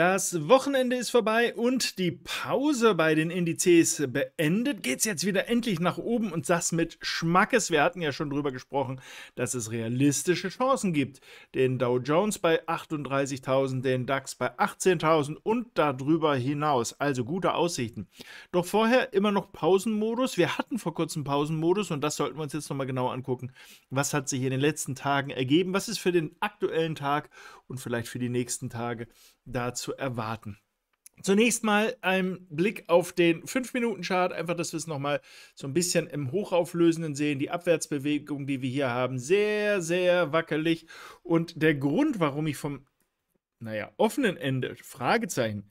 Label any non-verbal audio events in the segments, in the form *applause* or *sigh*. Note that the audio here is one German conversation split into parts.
Das Wochenende ist vorbei und die Pause bei den Indizes beendet. Geht es jetzt wieder endlich nach oben und das mit Schmackes. Wir hatten ja schon drüber gesprochen, dass es realistische Chancen gibt. Den Dow Jones bei 38.000, den DAX bei 18.000 und darüber hinaus. Also gute Aussichten. Doch vorher immer noch Pausenmodus. Wir hatten vor kurzem Pausenmodus und das sollten wir uns jetzt nochmal genau angucken. Was hat sich in den letzten Tagen ergeben? Was ist für den aktuellen Tag und vielleicht für die nächsten Tage da zu erwarten. Zunächst mal ein Blick auf den 5-Minuten-Chart, einfach, dass wir es nochmal so ein bisschen im Hochauflösenden sehen. Die Abwärtsbewegung, die wir hier haben, sehr, sehr wackelig. Und der Grund, warum ich vom, naja, offenen Ende, Fragezeichen,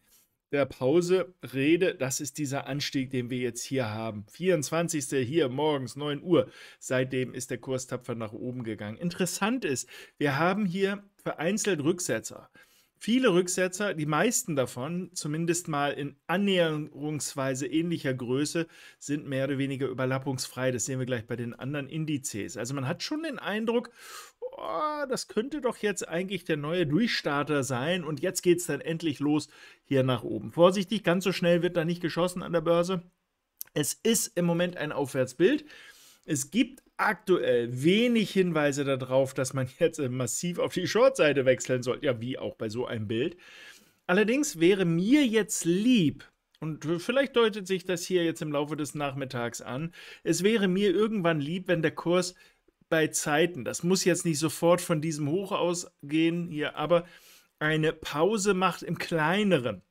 der Pause rede, das ist dieser Anstieg, den wir jetzt hier haben. 24. hier morgens 9 Uhr. Seitdem ist der Kurs tapfer nach oben gegangen. Interessant ist, wir haben hier vereinzelt Rücksetzer viele Rücksetzer, die meisten davon, zumindest mal in annäherungsweise ähnlicher Größe, sind mehr oder weniger überlappungsfrei. Das sehen wir gleich bei den anderen Indizes. Also man hat schon den Eindruck, oh, das könnte doch jetzt eigentlich der neue Durchstarter sein und jetzt geht es dann endlich los hier nach oben. Vorsichtig, ganz so schnell wird da nicht geschossen an der Börse. Es ist im Moment ein Aufwärtsbild. Es gibt aktuell wenig Hinweise darauf, dass man jetzt äh, massiv auf die Shortseite wechseln sollte, ja, wie auch bei so einem Bild. Allerdings wäre mir jetzt lieb, und vielleicht deutet sich das hier jetzt im Laufe des Nachmittags an, es wäre mir irgendwann lieb, wenn der Kurs bei Zeiten, das muss jetzt nicht sofort von diesem Hoch ausgehen hier, aber eine Pause macht im kleineren.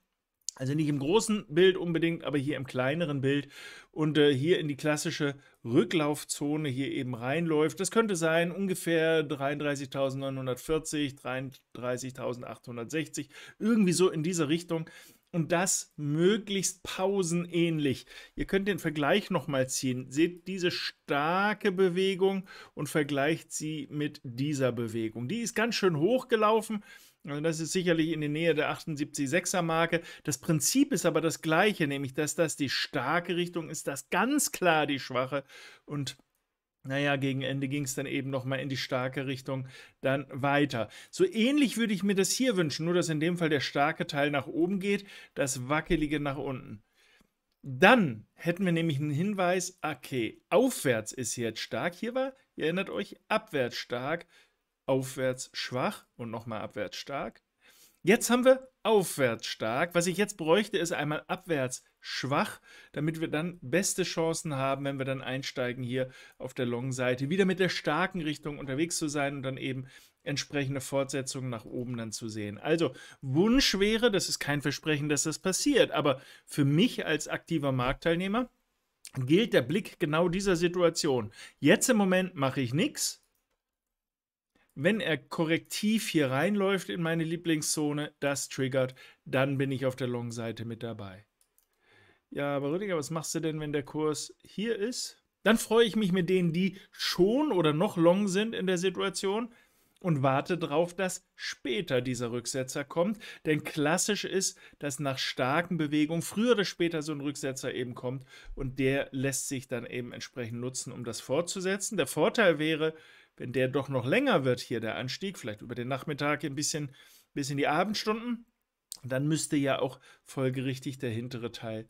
Also nicht im großen Bild unbedingt, aber hier im kleineren Bild und äh, hier in die klassische Rücklaufzone hier eben reinläuft. Das könnte sein ungefähr 33.940, 33.860, irgendwie so in dieser Richtung. Und das möglichst pausenähnlich. Ihr könnt den Vergleich nochmal ziehen. Seht diese starke Bewegung und vergleicht sie mit dieser Bewegung. Die ist ganz schön hochgelaufen. gelaufen also das ist sicherlich in der Nähe der 78,6er Marke. Das Prinzip ist aber das gleiche, nämlich dass das die starke Richtung ist, das ganz klar die schwache. Und naja, gegen Ende ging es dann eben nochmal in die starke Richtung dann weiter. So ähnlich würde ich mir das hier wünschen, nur dass in dem Fall der starke Teil nach oben geht, das wackelige nach unten. Dann hätten wir nämlich einen Hinweis, okay, aufwärts ist jetzt stark, hier war, ihr erinnert euch, abwärts stark, aufwärts schwach und nochmal abwärts stark. Jetzt haben wir aufwärts stark. Was ich jetzt bräuchte, ist einmal abwärts schwach, damit wir dann beste Chancen haben, wenn wir dann einsteigen hier auf der Long-Seite, wieder mit der starken Richtung unterwegs zu sein und dann eben entsprechende Fortsetzungen nach oben dann zu sehen. Also Wunsch wäre, das ist kein Versprechen, dass das passiert, aber für mich als aktiver Marktteilnehmer gilt der Blick genau dieser Situation. Jetzt im Moment mache ich nichts, wenn er korrektiv hier reinläuft in meine Lieblingszone, das triggert, dann bin ich auf der Long-Seite mit dabei. Ja, aber Rüdiger, was machst du denn, wenn der Kurs hier ist? Dann freue ich mich mit denen, die schon oder noch long sind in der Situation und warte darauf, dass später dieser Rücksetzer kommt. Denn klassisch ist, dass nach starken Bewegungen früher oder später so ein Rücksetzer eben kommt und der lässt sich dann eben entsprechend nutzen, um das fortzusetzen. Der Vorteil wäre, wenn der doch noch länger wird hier, der Anstieg, vielleicht über den Nachmittag ein bisschen bis in die Abendstunden, dann müsste ja auch folgerichtig der hintere Teil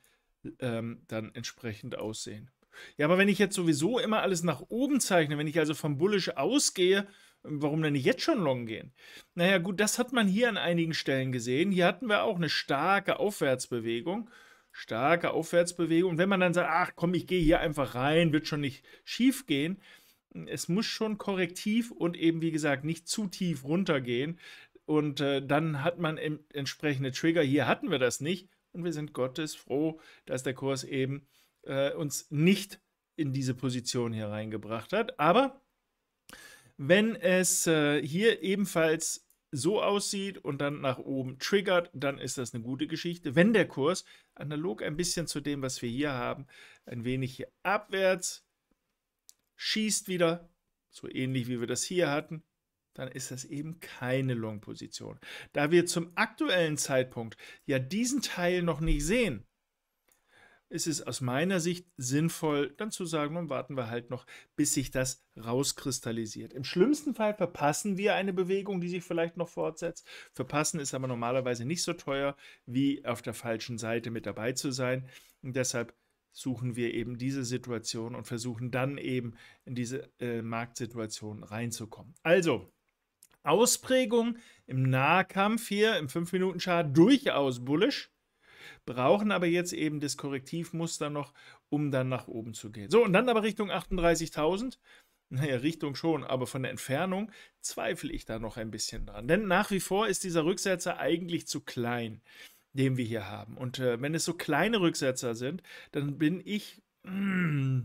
ähm, dann entsprechend aussehen. Ja, aber wenn ich jetzt sowieso immer alles nach oben zeichne, wenn ich also vom Bullish ausgehe, warum denn nicht jetzt schon long gehen? Naja, gut, das hat man hier an einigen Stellen gesehen. Hier hatten wir auch eine starke Aufwärtsbewegung. Starke Aufwärtsbewegung. Und wenn man dann sagt, ach komm, ich gehe hier einfach rein, wird schon nicht schief gehen, es muss schon korrektiv und eben, wie gesagt, nicht zu tief runtergehen. Und äh, dann hat man entsprechende Trigger. Hier hatten wir das nicht. Und wir sind Gottes froh, dass der Kurs eben äh, uns nicht in diese Position hier reingebracht hat. Aber wenn es äh, hier ebenfalls so aussieht und dann nach oben triggert, dann ist das eine gute Geschichte. Wenn der Kurs analog ein bisschen zu dem, was wir hier haben, ein wenig hier abwärts schießt wieder, so ähnlich wie wir das hier hatten, dann ist das eben keine Long-Position. Da wir zum aktuellen Zeitpunkt ja diesen Teil noch nicht sehen, ist es aus meiner Sicht sinnvoll, dann zu sagen, nun warten wir halt noch, bis sich das rauskristallisiert. Im schlimmsten Fall verpassen wir eine Bewegung, die sich vielleicht noch fortsetzt. Verpassen ist aber normalerweise nicht so teuer, wie auf der falschen Seite mit dabei zu sein. Und deshalb suchen wir eben diese Situation und versuchen dann eben in diese äh, Marktsituation reinzukommen. Also, Ausprägung im Nahkampf hier im 5-Minuten-Chart durchaus bullisch, brauchen aber jetzt eben das Korrektivmuster noch, um dann nach oben zu gehen. So, und dann aber Richtung 38.000. Naja, Richtung schon, aber von der Entfernung zweifle ich da noch ein bisschen dran. Denn nach wie vor ist dieser Rücksetzer eigentlich zu klein den wir hier haben. Und äh, wenn es so kleine Rücksetzer sind, dann bin ich. Mm,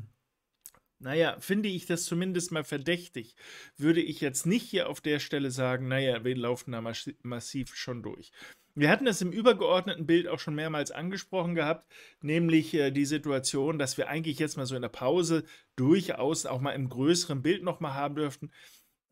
naja, finde ich das zumindest mal verdächtig. Würde ich jetzt nicht hier auf der Stelle sagen, naja, wir laufen da massiv schon durch. Wir hatten das im übergeordneten Bild auch schon mehrmals angesprochen gehabt, nämlich äh, die Situation, dass wir eigentlich jetzt mal so in der Pause durchaus auch mal im größeren Bild nochmal haben dürften,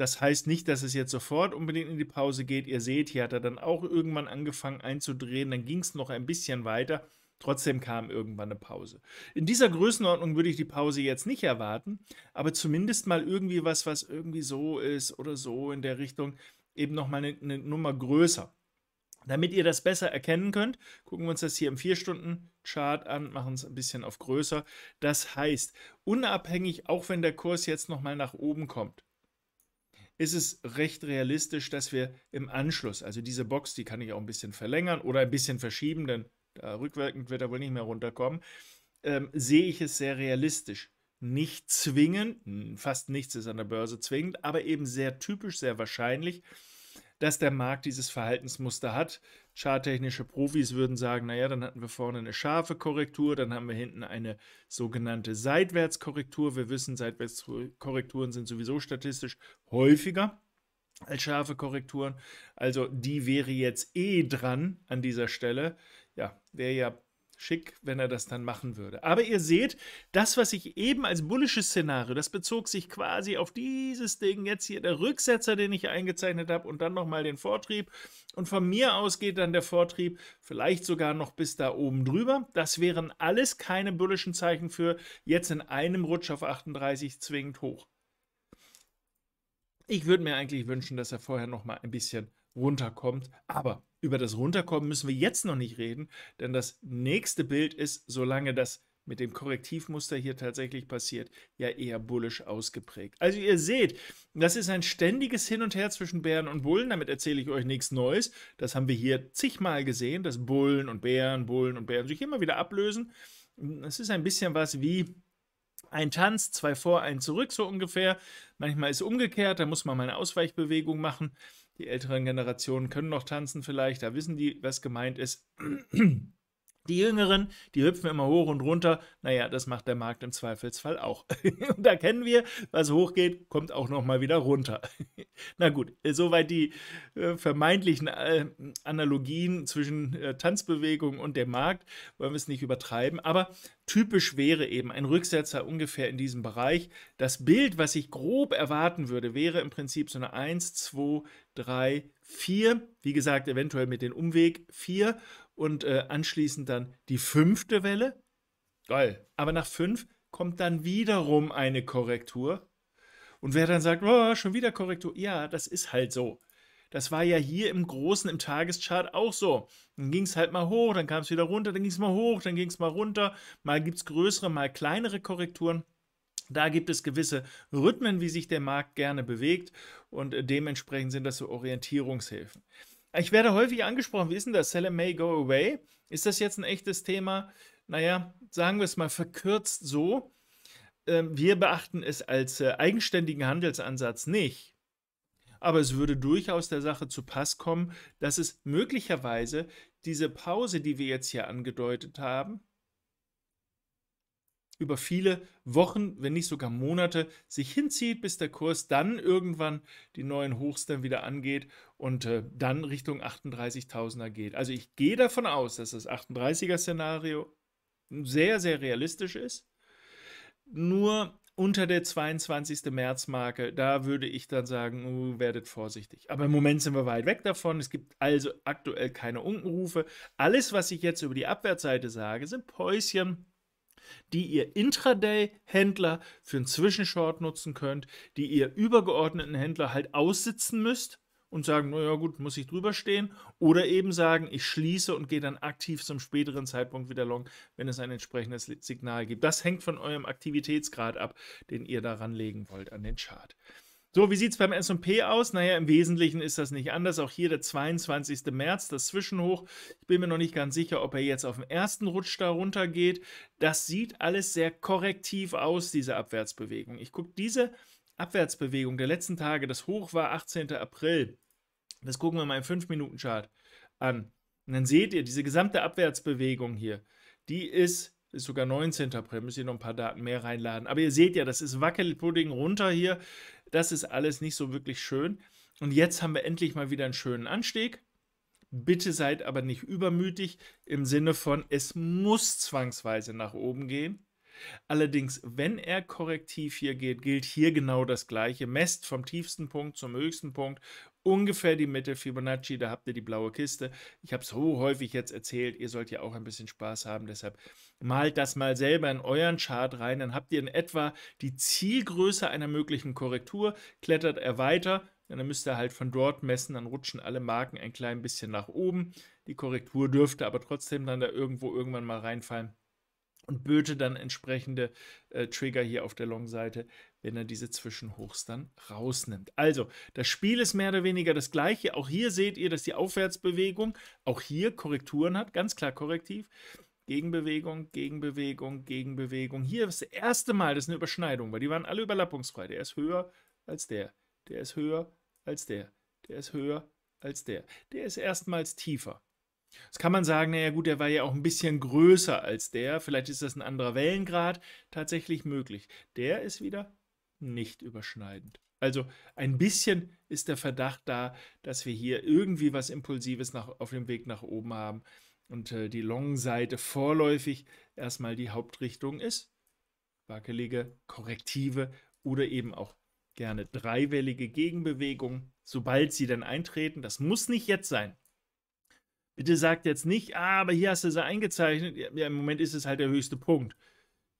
das heißt nicht, dass es jetzt sofort unbedingt in die Pause geht. Ihr seht, hier hat er dann auch irgendwann angefangen einzudrehen. Dann ging es noch ein bisschen weiter. Trotzdem kam irgendwann eine Pause. In dieser Größenordnung würde ich die Pause jetzt nicht erwarten, aber zumindest mal irgendwie was, was irgendwie so ist oder so in der Richtung, eben nochmal eine, eine Nummer größer. Damit ihr das besser erkennen könnt, gucken wir uns das hier im 4-Stunden-Chart an, machen es ein bisschen auf größer. Das heißt, unabhängig, auch wenn der Kurs jetzt nochmal nach oben kommt, ist es recht realistisch, dass wir im Anschluss, also diese Box, die kann ich auch ein bisschen verlängern oder ein bisschen verschieben, denn rückwirkend wird er wohl nicht mehr runterkommen, ähm, sehe ich es sehr realistisch. Nicht zwingend, hm, fast nichts ist an der Börse zwingend, aber eben sehr typisch, sehr wahrscheinlich, dass der Markt dieses Verhaltensmuster hat. Charttechnische Profis würden sagen, naja, dann hatten wir vorne eine scharfe Korrektur, dann haben wir hinten eine sogenannte Seitwärtskorrektur. Wir wissen, Seitwärtskorrekturen sind sowieso statistisch häufiger als scharfe Korrekturen. Also die wäre jetzt eh dran an dieser Stelle. Ja, wäre ja schick, wenn er das dann machen würde. Aber ihr seht, das, was ich eben als bullisches Szenario, das bezog sich quasi auf dieses Ding jetzt hier, der Rücksetzer, den ich eingezeichnet habe und dann nochmal den Vortrieb. Und von mir aus geht dann der Vortrieb vielleicht sogar noch bis da oben drüber. Das wären alles keine bullischen Zeichen für jetzt in einem Rutsch auf 38 zwingend hoch. Ich würde mir eigentlich wünschen, dass er vorher nochmal ein bisschen runterkommt, aber über das Runterkommen müssen wir jetzt noch nicht reden, denn das nächste Bild ist, solange das mit dem Korrektivmuster hier tatsächlich passiert, ja eher bullisch ausgeprägt. Also ihr seht, das ist ein ständiges Hin und Her zwischen Bären und Bullen. Damit erzähle ich euch nichts Neues. Das haben wir hier zigmal gesehen, dass Bullen und Bären, Bullen und Bären sich immer wieder ablösen. Es ist ein bisschen was wie ein Tanz, zwei vor, ein zurück so ungefähr. Manchmal ist es umgekehrt, da muss man mal eine Ausweichbewegung machen. Die älteren Generationen können noch tanzen vielleicht, da wissen die, was gemeint ist. *clears throat* Die Jüngeren, die hüpfen immer hoch und runter. Naja, das macht der Markt im Zweifelsfall auch. *laughs* und da kennen wir, was hochgeht, kommt auch nochmal wieder runter. *laughs* Na gut, soweit die äh, vermeintlichen äh, Analogien zwischen äh, Tanzbewegung und dem Markt. Wollen wir es nicht übertreiben. Aber Typisch wäre eben ein Rücksetzer ungefähr in diesem Bereich. Das Bild, was ich grob erwarten würde, wäre im Prinzip so eine 1, 2, 3, 4. Wie gesagt, eventuell mit dem Umweg 4 und äh, anschließend dann die fünfte Welle. Geil. Aber nach 5 kommt dann wiederum eine Korrektur. Und wer dann sagt, oh, schon wieder Korrektur, ja, das ist halt so. Das war ja hier im Großen, im Tageschart auch so. Dann ging es halt mal hoch, dann kam es wieder runter, dann ging es mal hoch, dann ging es mal runter. Mal gibt es größere, mal kleinere Korrekturen. Da gibt es gewisse Rhythmen, wie sich der Markt gerne bewegt und dementsprechend sind das so Orientierungshilfen. Ich werde häufig angesprochen, wie ist denn das? Sell it may go away. Ist das jetzt ein echtes Thema? Naja, sagen wir es mal verkürzt so. Ähm, wir beachten es als äh, eigenständigen Handelsansatz nicht. Aber es würde durchaus der Sache zu Pass kommen, dass es möglicherweise diese Pause, die wir jetzt hier angedeutet haben, über viele Wochen, wenn nicht sogar Monate, sich hinzieht, bis der Kurs dann irgendwann die neuen Hochs dann wieder angeht und äh, dann Richtung 38.000er geht. Also ich gehe davon aus, dass das 38er-Szenario sehr, sehr realistisch ist. Nur unter der 22. März-Marke, da würde ich dann sagen, uh, werdet vorsichtig. Aber im Moment sind wir weit weg davon. Es gibt also aktuell keine Unkenrufe. Alles, was ich jetzt über die Abwärtsseite sage, sind Päuschen, die ihr Intraday-Händler für einen Zwischenshort nutzen könnt, die ihr übergeordneten Händler halt aussitzen müsst, und sagen, naja gut, muss ich drüber stehen. Oder eben sagen, ich schließe und gehe dann aktiv zum späteren Zeitpunkt wieder long, wenn es ein entsprechendes Signal gibt. Das hängt von eurem Aktivitätsgrad ab, den ihr daran legen wollt an den Chart. So, wie sieht es beim SP aus? Naja, im Wesentlichen ist das nicht anders. Auch hier der 22. März, das Zwischenhoch. Ich bin mir noch nicht ganz sicher, ob er jetzt auf den ersten Rutsch darunter geht. Das sieht alles sehr korrektiv aus, diese Abwärtsbewegung. Ich gucke diese Abwärtsbewegung der letzten Tage, das Hoch war 18. April. Das gucken wir mal im 5-Minuten-Chart an. Und dann seht ihr, diese gesamte Abwärtsbewegung hier, die ist, ist sogar 19. April, müsst ihr noch ein paar Daten mehr reinladen. Aber ihr seht ja, das ist Wackelpudding runter hier. Das ist alles nicht so wirklich schön. Und jetzt haben wir endlich mal wieder einen schönen Anstieg. Bitte seid aber nicht übermütig im Sinne von, es muss zwangsweise nach oben gehen. Allerdings, wenn er korrektiv hier geht, gilt hier genau das Gleiche. Messt vom tiefsten Punkt zum höchsten Punkt ungefähr die Mitte Fibonacci, da habt ihr die blaue Kiste. Ich habe es so häufig jetzt erzählt, ihr sollt ja auch ein bisschen Spaß haben, deshalb malt das mal selber in euren Chart rein, dann habt ihr in etwa die Zielgröße einer möglichen Korrektur, klettert er weiter, dann müsst ihr halt von dort messen, dann rutschen alle Marken ein klein bisschen nach oben. Die Korrektur dürfte aber trotzdem dann da irgendwo irgendwann mal reinfallen und böte dann entsprechende äh, Trigger hier auf der Long-Seite, wenn er diese Zwischenhochs dann rausnimmt. Also, das Spiel ist mehr oder weniger das gleiche. Auch hier seht ihr, dass die Aufwärtsbewegung auch hier Korrekturen hat, ganz klar korrektiv. Gegenbewegung, Gegenbewegung, Gegenbewegung. Hier ist das erste Mal, das ist eine Überschneidung, weil die waren alle überlappungsfrei. Der ist höher als der, der ist höher als der, der ist höher als der. Der ist erstmals tiefer. Das kann man sagen, naja gut, der war ja auch ein bisschen größer als der. Vielleicht ist das ein anderer Wellengrad tatsächlich möglich. Der ist wieder nicht überschneidend. Also ein bisschen ist der Verdacht da, dass wir hier irgendwie was Impulsives nach, auf dem Weg nach oben haben und äh, die Long-Seite vorläufig erstmal die Hauptrichtung ist. Wackelige, korrektive oder eben auch gerne dreiwellige Gegenbewegungen, sobald sie dann eintreten. Das muss nicht jetzt sein. Bitte sagt jetzt nicht, ah, aber hier hast du sie eingezeichnet. Ja, im Moment ist es halt der höchste Punkt.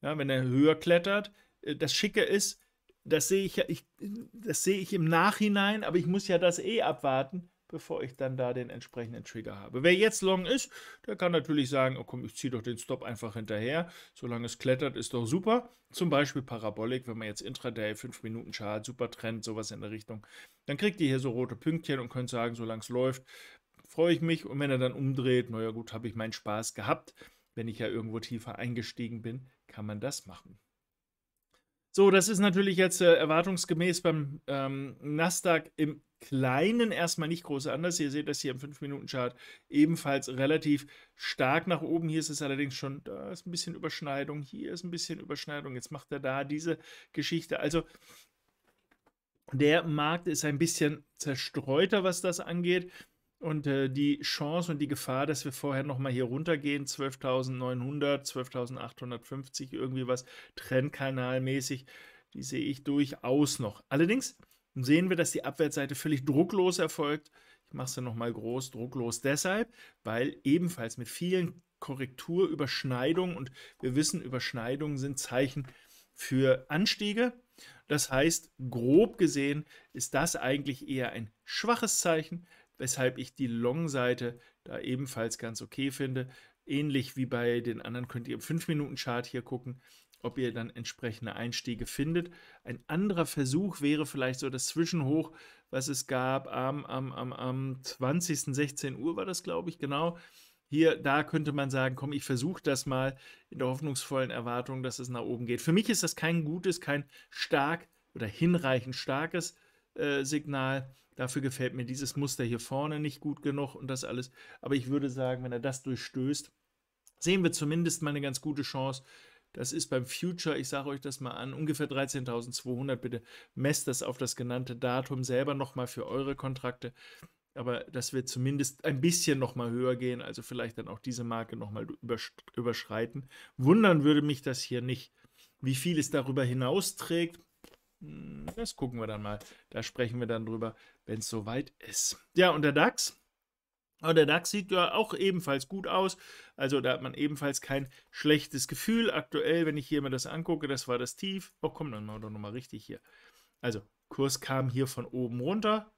Ja, wenn er höher klettert, äh, das Schicke ist, das sehe ich, ich, das sehe ich im Nachhinein, aber ich muss ja das eh abwarten, bevor ich dann da den entsprechenden Trigger habe. Wer jetzt long ist, der kann natürlich sagen, oh komm, ich ziehe doch den Stop einfach hinterher. Solange es klettert, ist doch super. Zum Beispiel Parabolik, wenn man jetzt Intraday 5 Minuten Chart, super Trend, sowas in der Richtung. Dann kriegt ihr hier so rote Pünktchen und könnt sagen, solange es läuft, freue ich mich. Und wenn er dann umdreht, naja gut, habe ich meinen Spaß gehabt. Wenn ich ja irgendwo tiefer eingestiegen bin, kann man das machen. So, das ist natürlich jetzt äh, erwartungsgemäß beim ähm, Nasdaq im Kleinen erstmal nicht groß anders. Ihr seht das hier im 5-Minuten-Chart ebenfalls relativ stark nach oben. Hier ist es allerdings schon, da ist ein bisschen Überschneidung, hier ist ein bisschen Überschneidung. Jetzt macht er da diese Geschichte. Also der Markt ist ein bisschen zerstreuter, was das angeht. Und äh, die Chance und die Gefahr, dass wir vorher nochmal hier runtergehen, 12.900, 12.850, irgendwie was trendkanalmäßig, die sehe ich durchaus noch. Allerdings sehen wir, dass die Abwärtsseite völlig drucklos erfolgt. Ich mache es nochmal groß, drucklos deshalb, weil ebenfalls mit vielen Korrekturüberschneidungen und wir wissen, Überschneidungen sind Zeichen für Anstiege. Das heißt, grob gesehen ist das eigentlich eher ein schwaches Zeichen weshalb ich die Long-Seite da ebenfalls ganz okay finde. Ähnlich wie bei den anderen könnt ihr im 5-Minuten-Chart hier gucken, ob ihr dann entsprechende Einstiege findet. Ein anderer Versuch wäre vielleicht so das Zwischenhoch, was es gab am, am, am, am 20. 16 Uhr war das, glaube ich, genau. Hier, da könnte man sagen, komm, ich versuche das mal in der hoffnungsvollen Erwartung, dass es nach oben geht. Für mich ist das kein gutes, kein stark oder hinreichend starkes äh, Signal. Dafür gefällt mir dieses Muster hier vorne nicht gut genug und das alles. Aber ich würde sagen, wenn er das durchstößt, sehen wir zumindest mal eine ganz gute Chance. Das ist beim Future, ich sage euch das mal an, ungefähr 13.200. Bitte messt das auf das genannte Datum selber nochmal für eure Kontrakte. Aber das wird zumindest ein bisschen nochmal höher gehen, also vielleicht dann auch diese Marke nochmal übersch überschreiten. Wundern würde mich das hier nicht, wie viel es darüber hinaus trägt hm, das gucken wir dann mal. Da sprechen wir dann drüber, wenn es soweit ist. Ja, und der DAX? Und der DAX sieht ja auch ebenfalls gut aus. Also da hat man ebenfalls kein schlechtes Gefühl. Aktuell, wenn ich hier mir das angucke, das war das Tief. Oh, komm, dann machen wir doch nochmal richtig hier. Also, Kurs kam hier von oben runter.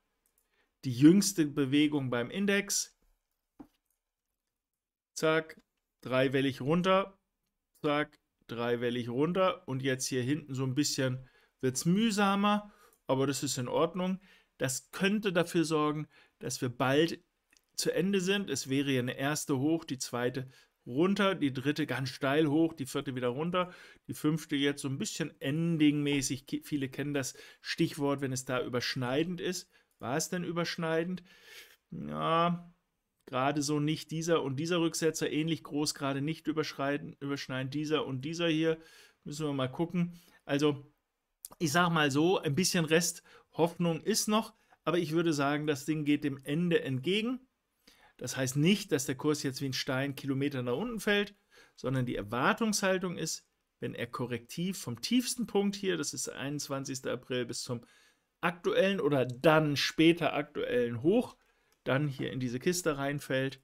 Die jüngste Bewegung beim Index. Zack, dreiwellig runter. Zack, dreiwellig runter. Und jetzt hier hinten so ein bisschen wird es mühsamer, aber das ist in Ordnung. Das könnte dafür sorgen, dass wir bald zu Ende sind. Es wäre ja eine erste hoch, die zweite runter, die dritte ganz steil hoch, die vierte wieder runter, die fünfte jetzt so ein bisschen endingmäßig. Viele kennen das Stichwort, wenn es da überschneidend ist. War es denn überschneidend? Ja, gerade so nicht dieser und dieser Rücksetzer, ähnlich groß, gerade nicht überschneidend, dieser und dieser hier. Müssen wir mal gucken. Also ich sag mal so, ein bisschen Rest Hoffnung ist noch, aber ich würde sagen, das Ding geht dem Ende entgegen. Das heißt nicht, dass der Kurs jetzt wie ein Stein Kilometer nach unten fällt, sondern die Erwartungshaltung ist, wenn er korrektiv vom tiefsten Punkt hier, das ist 21. April bis zum aktuellen oder dann später aktuellen Hoch, dann hier in diese Kiste reinfällt,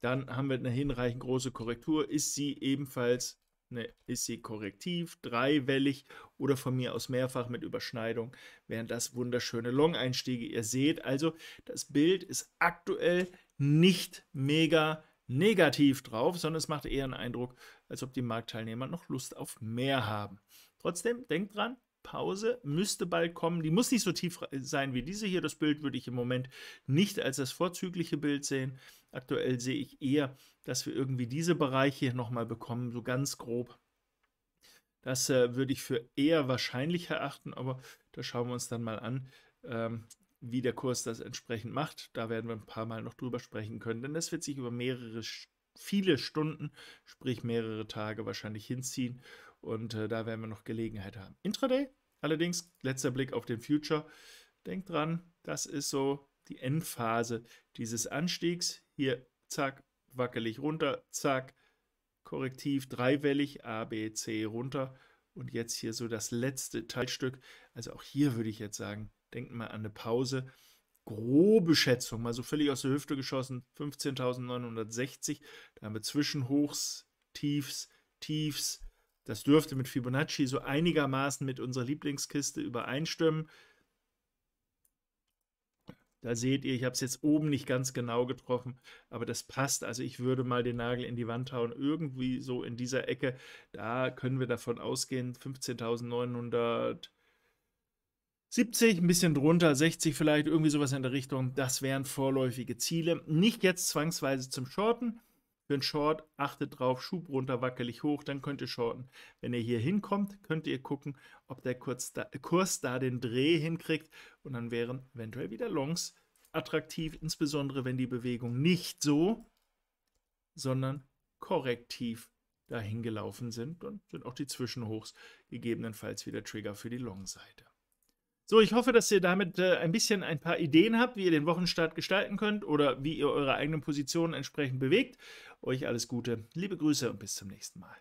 dann haben wir eine hinreichend große Korrektur, ist sie ebenfalls Ne, ist sie korrektiv, dreiwellig oder von mir aus mehrfach mit Überschneidung, wären das wunderschöne Long-Einstiege. Ihr seht also, das Bild ist aktuell nicht mega negativ drauf, sondern es macht eher einen Eindruck, als ob die Marktteilnehmer noch Lust auf mehr haben. Trotzdem, denkt dran, Pause müsste bald kommen. Die muss nicht so tief sein wie diese hier. Das Bild würde ich im Moment nicht als das vorzügliche Bild sehen. Aktuell sehe ich eher dass wir irgendwie diese Bereiche nochmal bekommen, so ganz grob. Das äh, würde ich für eher wahrscheinlich erachten, aber da schauen wir uns dann mal an, ähm, wie der Kurs das entsprechend macht. Da werden wir ein paar Mal noch drüber sprechen können, denn das wird sich über mehrere, viele Stunden, sprich mehrere Tage wahrscheinlich hinziehen und äh, da werden wir noch Gelegenheit haben. Intraday, allerdings, letzter Blick auf den Future. Denkt dran, das ist so die Endphase dieses Anstiegs. Hier, zack, wackelig runter, zack, korrektiv, dreiwellig, A, B, C runter und jetzt hier so das letzte Teilstück. Also auch hier würde ich jetzt sagen, denken mal an eine Pause. Grobe Schätzung, mal so völlig aus der Hüfte geschossen, 15.960. Da haben wir Zwischenhochs, Tiefs, Tiefs. Das dürfte mit Fibonacci so einigermaßen mit unserer Lieblingskiste übereinstimmen. Da seht ihr, ich habe es jetzt oben nicht ganz genau getroffen, aber das passt. Also ich würde mal den Nagel in die Wand hauen, irgendwie so in dieser Ecke. Da können wir davon ausgehen, 15.970, ein bisschen drunter, 60 vielleicht, irgendwie sowas in der Richtung. Das wären vorläufige Ziele. Nicht jetzt zwangsweise zum Shorten, für einen Short achtet drauf, Schub runter, wackelig hoch, dann könnt ihr shorten. Wenn ihr hier hinkommt, könnt ihr gucken, ob der Kurs da, Kurs da den Dreh hinkriegt und dann wären eventuell wieder Longs attraktiv, insbesondere wenn die Bewegung nicht so, sondern korrektiv dahin gelaufen sind. Dann sind auch die Zwischenhochs gegebenenfalls wieder Trigger für die Long-Seite. So, ich hoffe, dass ihr damit äh, ein bisschen ein paar Ideen habt, wie ihr den Wochenstart gestalten könnt oder wie ihr eure eigenen Positionen entsprechend bewegt. Euch alles Gute, liebe Grüße und bis zum nächsten Mal.